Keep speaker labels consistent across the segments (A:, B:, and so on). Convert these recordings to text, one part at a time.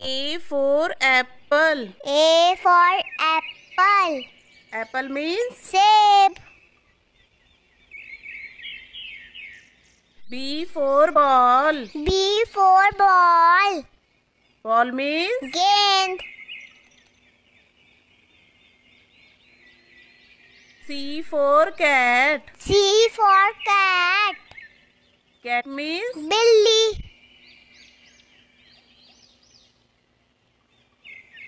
A: A for apple. A for apple. Apple means save. B for ball. B for ball. Ball means gained. C for cat. C for cat. Cat means Billy.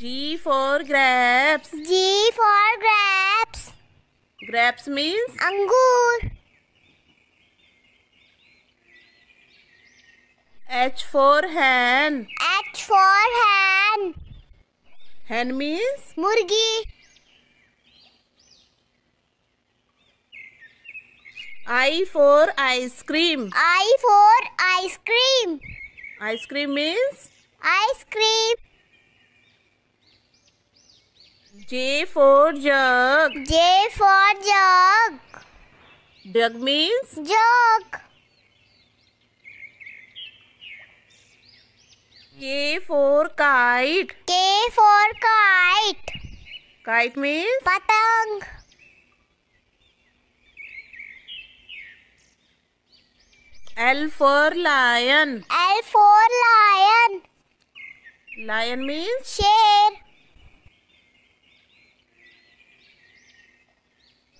A: G for grapes. G for grapes. Grapes means? Angur. H for hen. H for hen. Hen means? Murgi. I for ice cream. I for ice cream. Ice cream means? Ice cream. J for jug. J for jug. Jug means? Jug. K for kite. K for kite. Kite means? Patang. L for lion. L for lion. Lion means? Share.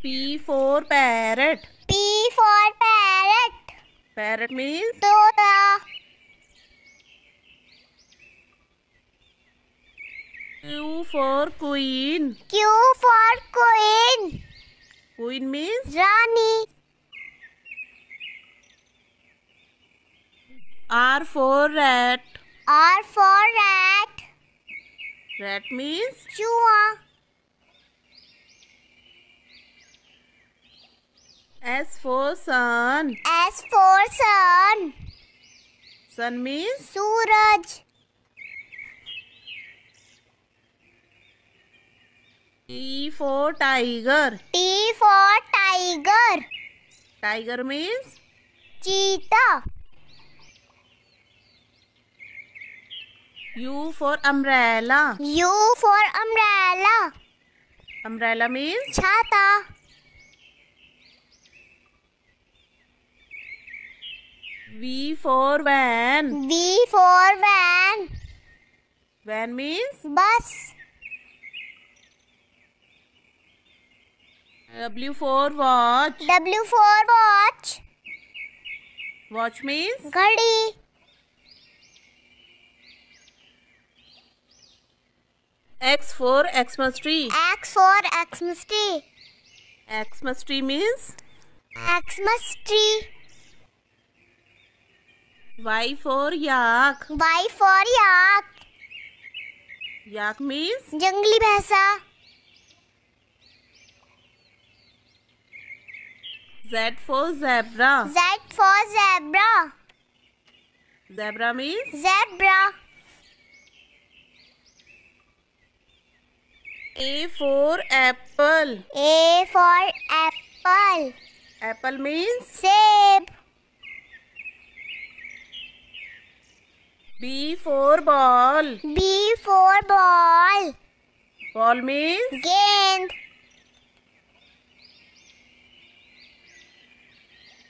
A: P for parrot. P for parrot. Parrot means? Tota. Q for queen. Q for queen. Queen means? Rani. R for rat. R for rat. Rat means? Chua. S for sun. S for sun. Sun means suraj. T for tiger. T for tiger. Tiger means cheetah. U for umbrella. U for umbrella. Umbrella means छाता. V for van. V for van. Van means? Bus. W for watch. W for watch. Watch means? Ghadi. X for Xmas tree. X for Xmas tree. Xmas tree means? Xmas tree. Y for yak. Y for yak. Yak means जंगली bhaisa. Z for zebra. Z for zebra. Zebra means zebra. A for apple. A for apple. Apple means save. B for ball. B for ball. Ball means gend.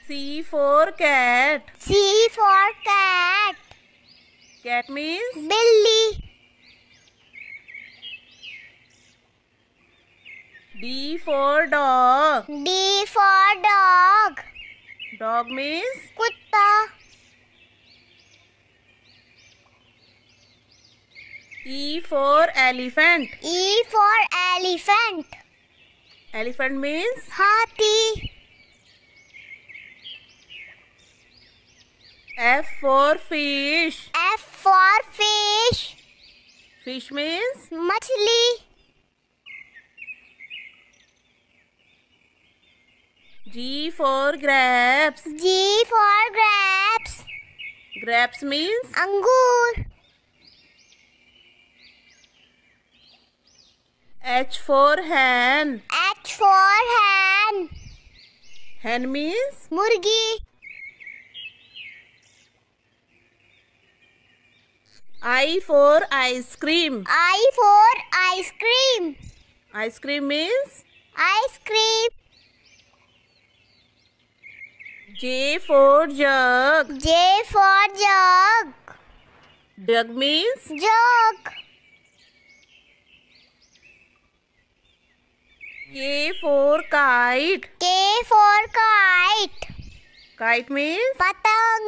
A: C for cat. C for cat. Cat means बिल्ली. D for dog. D for dog. Dog means कुत्ता. E for elephant. E for elephant. Elephant means? Hathi. F for fish. F for fish. Fish means? Machli. G for grapes. G for grapes. Grapes means? Angur. H for hen. H for hen. Hen means? Murgi. I for ice cream. I for ice cream. Ice cream means? Ice cream. J for jug. J for jug. Jug means? Jug. K for kite. K for kite. Kite means patang.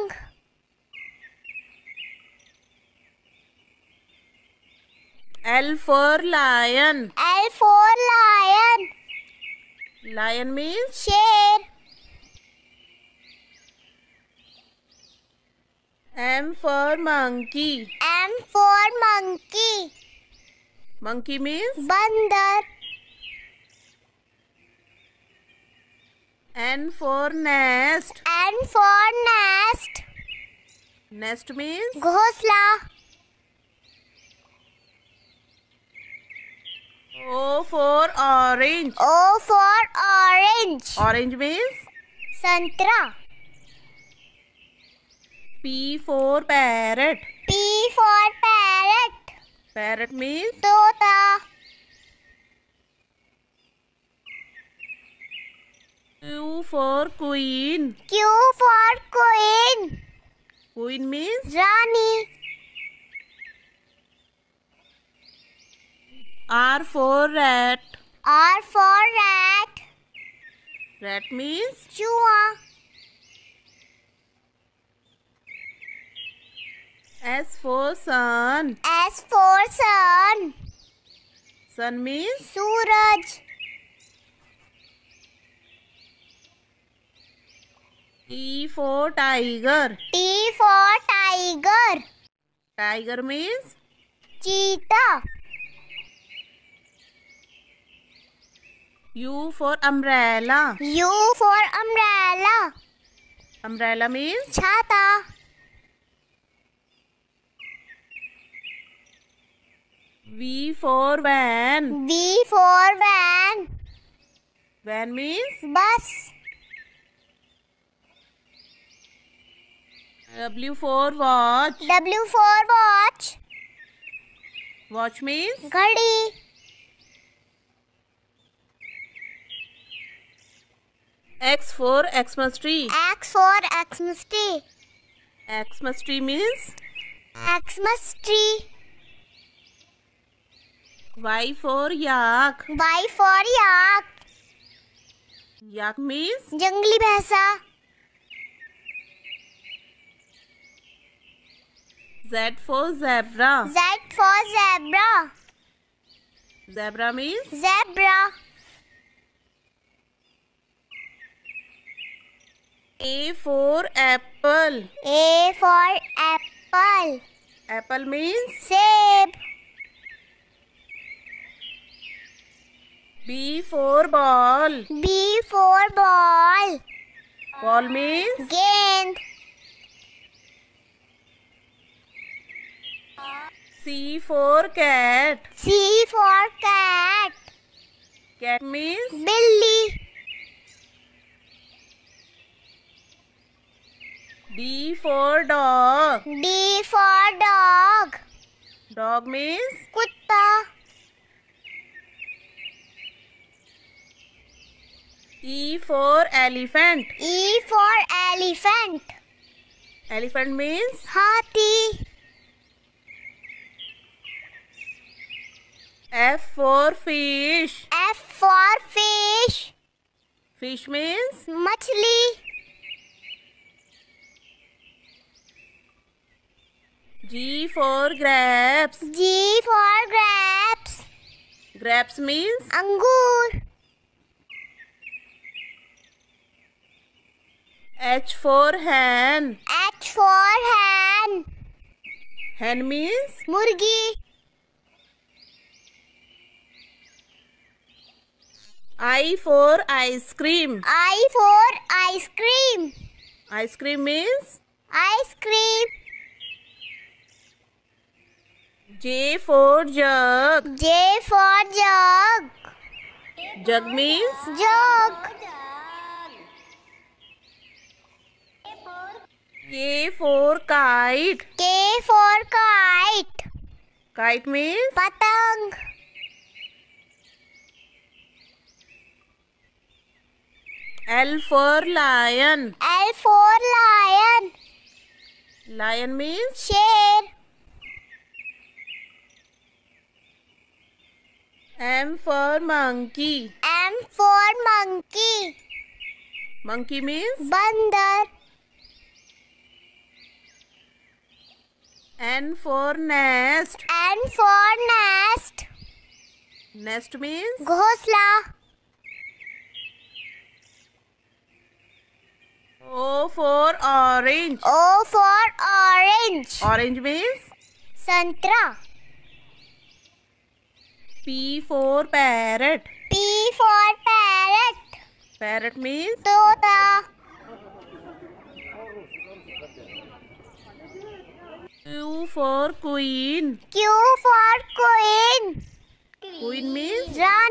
A: L for lion. L for lion. Lion means sher. M for monkey. M for monkey. Monkey means bandar. N for nest. N for nest. Nest means? Ghosla. O for orange. O for orange. Orange means? Santra. P for parrot. P for parrot. Parrot means? Tota. for queen. Q for queen. Queen means? Rani. R for rat. R for rat. Rat means? Chua. S for sun. S for sun. Sun means? Suraj. T for tiger T for tiger tiger means चीता U for umbrella. U for umbrella. Umbrella means chhata. V for van. V for van. Van means bus. W for watch. W for watch. Watch means? घड़ी. X for Xmas tree. X for Xmas tree. Xmas tree means? Xmas tree. Y for yak. Y for yak. Yak means? जंगली भैंसा. Z for zebra. Z for zebra. Zebra means? Zebra. A for apple. A for apple. Apple means? Save. B for ball. B for ball. Ball means? Game. C for cat. C for cat. Cat means Billy. D for dog. D for dog. Dog means Kutta. E for elephant. E for elephant. Elephant means Hathi. F for fish. F for fish. Fish means? Machli. G for grapes. G for grapes. Grapes means? Angur. H for hen. H for hen. Hen means? Murgi. I for ice cream. I for ice cream. Ice cream means? Ice cream. J for jug. J for jug. Jug means? Jug. K for kite. K for kite. Kite means? Patang. L for lion. L for lion. Lion means? Share. M for monkey. M for monkey. Monkey means? Bandar. N for nest. N for nest. Nest means? Ghosla. O for orange. O for orange. Orange means? Santra. P for parrot. P for parrot. Parrot means? Tota. Q for queen. Q for queen.
B: Queen means?
A: Run.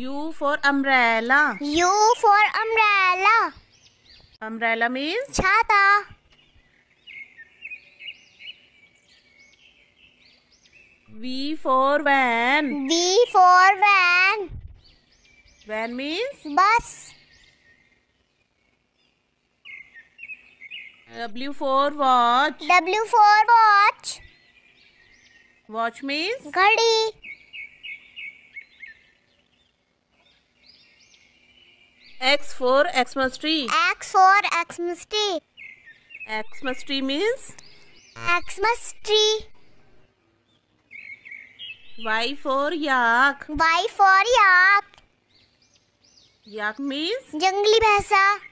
A: U for umbrella. U for umbrella. Umbrella means छाता. V for van. V for van. Van means bus. W for watch. W for watch. Watch means घड़ी. X for Xmas tree. X for Xmas tree. Xmas tree means? Xmas tree. Y for yak. Y for yak. Yak means? Jungli bhasa.